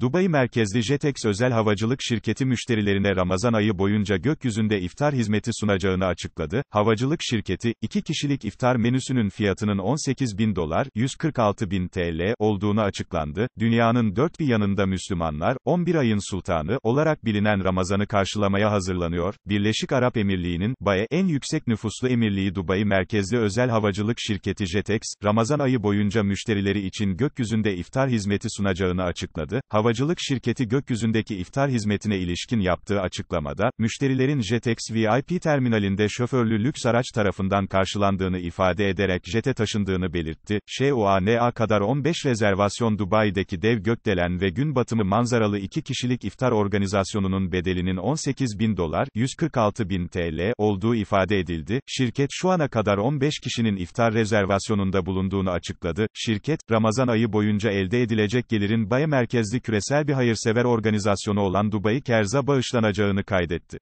Dubai merkezli Jetex özel havacılık şirketi müşterilerine Ramazan ayı boyunca gökyüzünde iftar hizmeti sunacağını açıkladı. Havacılık şirketi, iki kişilik iftar menüsünün fiyatının 18 bin dolar, 146 bin TL olduğunu açıklandı. Dünyanın dört bir yanında Müslümanlar, 11 ayın sultanı olarak bilinen Ramazan'ı karşılamaya hazırlanıyor. Birleşik Arap Emirliği'nin, baye en yüksek nüfuslu emirliği Dubai merkezli özel havacılık şirketi Jetex, Ramazan ayı boyunca müşterileri için gökyüzünde iftar hizmeti sunacağını açıkladı. Hava Havacılık şirketi gökyüzündeki iftar hizmetine ilişkin yaptığı açıklamada, müşterilerin Jetex VIP terminalinde şoförlü lüks araç tarafından karşılandığını ifade ederek jete taşındığını belirtti. ŞOANA kadar 15 rezervasyon Dubai'deki dev gökdelen ve gün batımı manzaralı iki kişilik iftar organizasyonunun bedelinin 18 bin dolar, 146 bin TL olduğu ifade edildi. Şirket şu ana kadar 15 kişinin iftar rezervasyonunda bulunduğunu açıkladı. Şirket, Ramazan ayı boyunca elde edilecek gelirin Baye merkezli küre küresel bir hayırsever organizasyonu olan Dubai Kerz'a bağışlanacağını kaydetti.